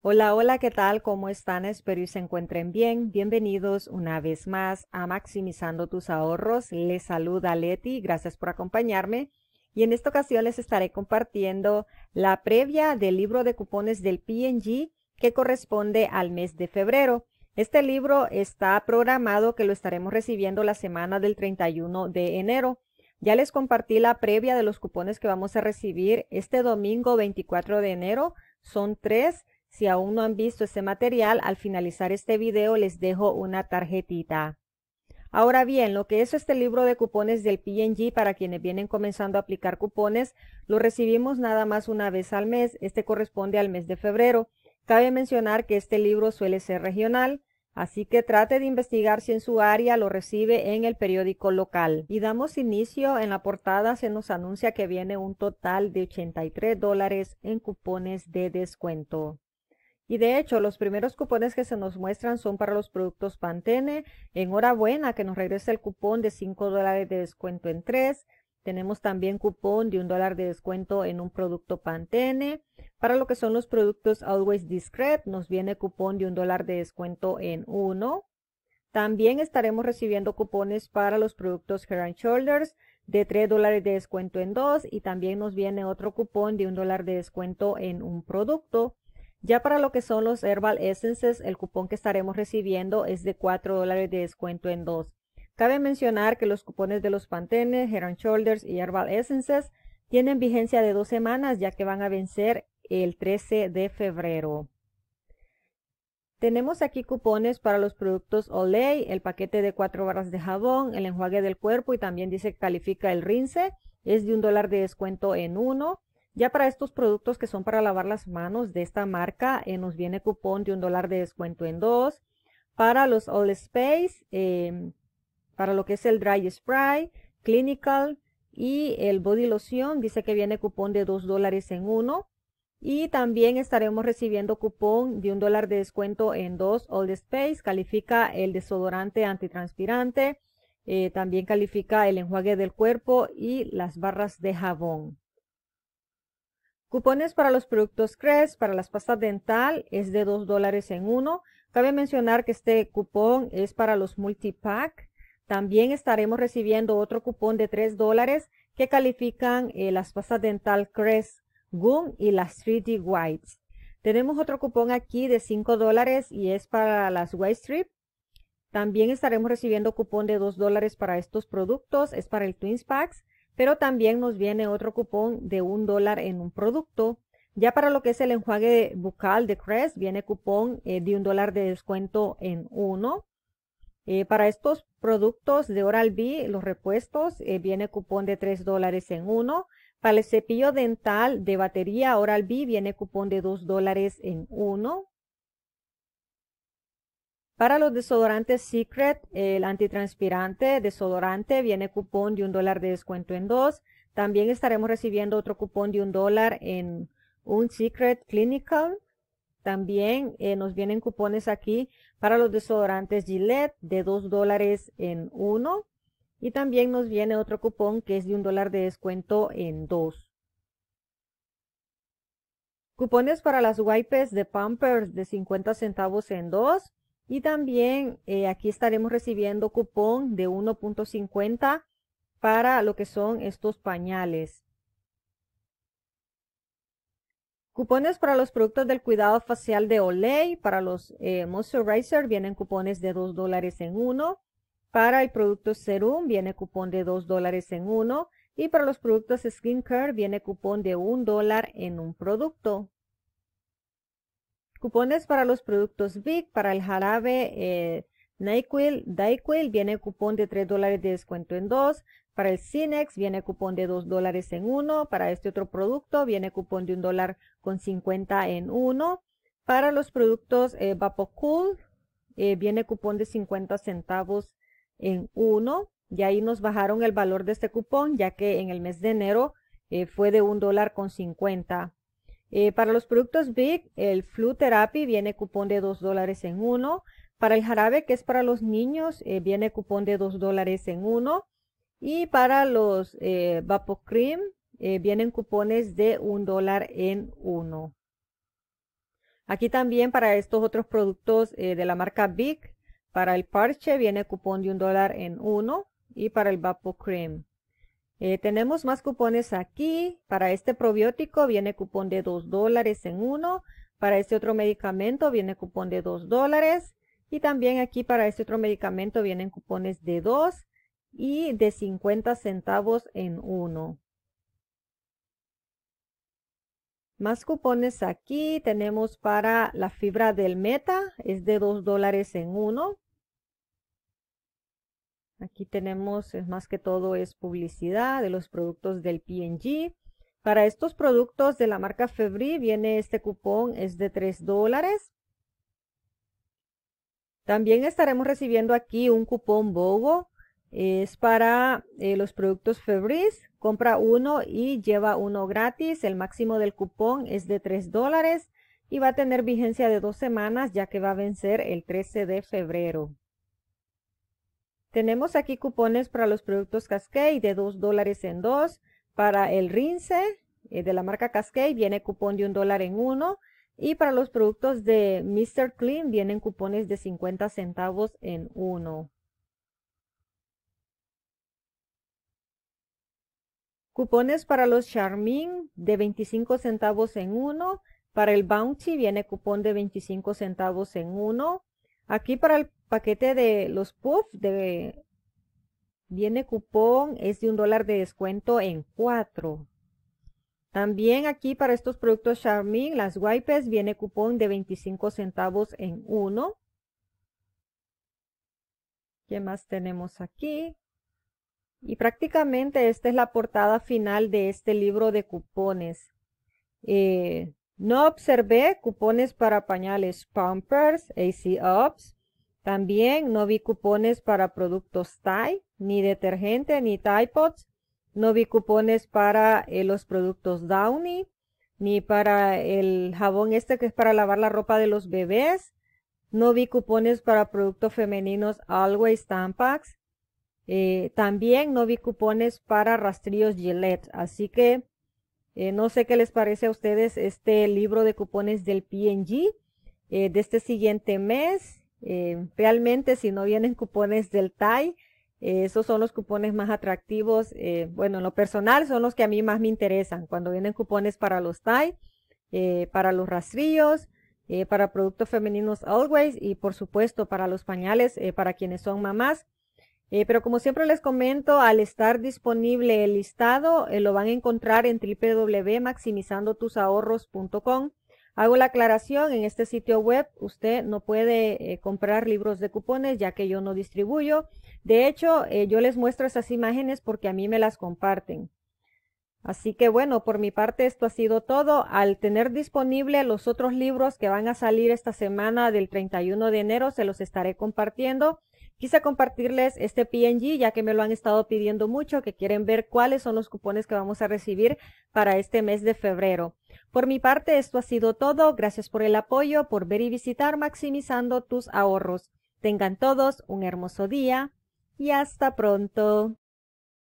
Hola, hola, ¿qué tal? ¿Cómo están? Espero y se encuentren bien. Bienvenidos una vez más a Maximizando tus ahorros. Les saluda Leti, gracias por acompañarme. Y en esta ocasión les estaré compartiendo la previa del libro de cupones del PNG que corresponde al mes de febrero. Este libro está programado que lo estaremos recibiendo la semana del 31 de enero. Ya les compartí la previa de los cupones que vamos a recibir este domingo 24 de enero. Son tres si aún no han visto este material, al finalizar este video les dejo una tarjetita. Ahora bien, lo que es este libro de cupones del PNG para quienes vienen comenzando a aplicar cupones, lo recibimos nada más una vez al mes, este corresponde al mes de febrero. Cabe mencionar que este libro suele ser regional, así que trate de investigar si en su área lo recibe en el periódico local. Y damos inicio, en la portada se nos anuncia que viene un total de 83 dólares en cupones de descuento. Y de hecho, los primeros cupones que se nos muestran son para los productos Pantene. Enhorabuena que nos regresa el cupón de 5 dólares de descuento en 3. Tenemos también cupón de un dólar de descuento en un producto Pantene. Para lo que son los productos Always Discreet, nos viene cupón de un dólar de descuento en uno. También estaremos recibiendo cupones para los productos Hair and Shoulders de 3 dólares de descuento en dos y también nos viene otro cupón de un dólar de descuento en un producto. Ya para lo que son los Herbal Essences, el cupón que estaremos recibiendo es de 4 dólares de descuento en dos. Cabe mencionar que los cupones de los Pantene, Heron Shoulders y Herbal Essences tienen vigencia de dos semanas ya que van a vencer el 13 de febrero. Tenemos aquí cupones para los productos Olay, el paquete de 4 barras de jabón, el enjuague del cuerpo y también dice que califica el rinse. Es de un dólar de descuento en uno. Ya para estos productos que son para lavar las manos de esta marca, eh, nos viene cupón de un dólar de descuento en dos. Para los Old Space, em, para lo que es el Dry Spray, Clinical y el Body Lotion, dice que viene cupón de dos dólares en uno. Y también estaremos recibiendo cupón de un dólar de descuento en dos Old Space. Califica el desodorante antitranspirante. Eh, también califica el enjuague del cuerpo y las barras de jabón. Cupones para los productos Crest para las pastas dental, es de 2 dólares en uno. Cabe mencionar que este cupón es para los multipack. También estaremos recibiendo otro cupón de 3 dólares que califican eh, las pastas dental Crest GUM y las 3D Whites. Tenemos otro cupón aquí de 5 dólares y es para las White Strip. También estaremos recibiendo cupón de 2 dólares para estos productos, es para el Twins Packs pero también nos viene otro cupón de un dólar en un producto. Ya para lo que es el enjuague bucal de Crest, viene cupón eh, de un dólar de descuento en uno. Eh, para estos productos de Oral-B, los repuestos, eh, viene cupón de tres dólares en uno. Para el cepillo dental de batería Oral-B, viene cupón de dos dólares en uno. Para los desodorantes Secret, el antitranspirante desodorante viene cupón de un dólar de descuento en dos. También estaremos recibiendo otro cupón de un dólar en un Secret Clinical. También eh, nos vienen cupones aquí para los desodorantes Gillette de dos dólares en uno. Y también nos viene otro cupón que es de un dólar de descuento en dos. Cupones para las wipes de Pampers de 50 centavos en dos. Y también eh, aquí estaremos recibiendo cupón de 1.50 para lo que son estos pañales. Cupones para los productos del cuidado facial de Olay, para los eh, Moisturizer vienen cupones de 2 dólares en uno. Para el producto Serum viene cupón de 2 dólares en uno. Y para los productos Skincare viene cupón de 1 dólar en un producto. Cupones para los productos Big, para el jarabe eh, NyQuil, DyQuil, viene cupón de 3 dólares de descuento en 2. Para el Cinex viene cupón de 2 dólares en 1. Para este otro producto viene cupón de 1 dólar con 50 en 1. Para los productos eh, Vapocool eh, viene cupón de 50 centavos en 1. Y ahí nos bajaron el valor de este cupón ya que en el mes de enero eh, fue de 1 dólar con 50. Eh, para los productos Big, el Flu Therapy viene cupón de 2 dólares en uno. Para el jarabe que es para los niños, eh, viene cupón de 2 dólares en uno. Y para los eh, Cream, eh, vienen cupones de 1 dólar en uno. Aquí también para estos otros productos de la marca Big, para el parche viene cupón de 1 dólar en uno. Y para el Cream. Eh, tenemos más cupones aquí. Para este probiótico viene cupón de 2 dólares en uno. Para este otro medicamento viene cupón de 2 dólares. Y también aquí para este otro medicamento vienen cupones de 2 y de 50 centavos en uno. Más cupones aquí tenemos para la fibra del meta, es de 2 dólares en uno. Aquí tenemos más que todo es publicidad de los productos del P&G. Para estos productos de la marca Febree viene este cupón, es de 3 dólares. También estaremos recibiendo aquí un cupón BOGO. Es para eh, los productos Febris. Compra uno y lleva uno gratis. El máximo del cupón es de 3 dólares y va a tener vigencia de dos semanas ya que va a vencer el 13 de febrero. Tenemos aquí cupones para los productos Cascade de 2 dólares en 2. Para el rinse eh, de la marca Cascade viene cupón de 1 dólar en 1. Y para los productos de Mr. Clean vienen cupones de 50 centavos en 1. Cupones para los Charmin de 25 centavos en 1. Para el Bounty viene cupón de 25 centavos en 1. Aquí para el paquete de los puffs viene cupón, es de un dólar de descuento en cuatro. También aquí para estos productos Charmin, las wipes, viene cupón de 25 centavos en uno. ¿Qué más tenemos aquí? Y prácticamente esta es la portada final de este libro de cupones. Eh, no observé cupones para pañales Pampers, AC Ups. También no vi cupones para productos Tide, ni detergente, ni Tide Pods. No vi cupones para eh, los productos Downy, ni para el jabón este que es para lavar la ropa de los bebés. No vi cupones para productos femeninos Always Tampax. Eh, también no vi cupones para rastrillos Gillette. Así que eh, no sé qué les parece a ustedes este libro de cupones del PNG eh, de este siguiente mes. Eh, realmente si no vienen cupones del TAI, esos son los cupones más atractivos. bueno, en lo personal son los que a mí más me interesan. Cuando vienen cupones para los TAI, para los rastrillos, para productos femeninos Always y por supuesto para los pañales, para quienes son mamás. Eh, pero como siempre les comento, al estar disponible el listado, eh, lo van a encontrar en www.maximizandotusahorros.com. Hago la aclaración, en este sitio web usted no puede eh, comprar libros de cupones ya que yo no distribuyo. De hecho, yo les muestro esas imágenes porque a mí me las comparten. Así que bueno, por mi parte esto ha sido todo. Al tener disponible los otros libros que van a salir esta semana del 31 de enero, se los estaré compartiendo. Quise compartirles este PNG ya que me lo han estado pidiendo mucho, que quieren ver cuáles son los cupones que vamos a recibir para este mes de febrero. Por mi parte, esto ha sido todo. Gracias por el apoyo, por ver y visitar Maximizando tus ahorros. Tengan todos un hermoso día y hasta pronto.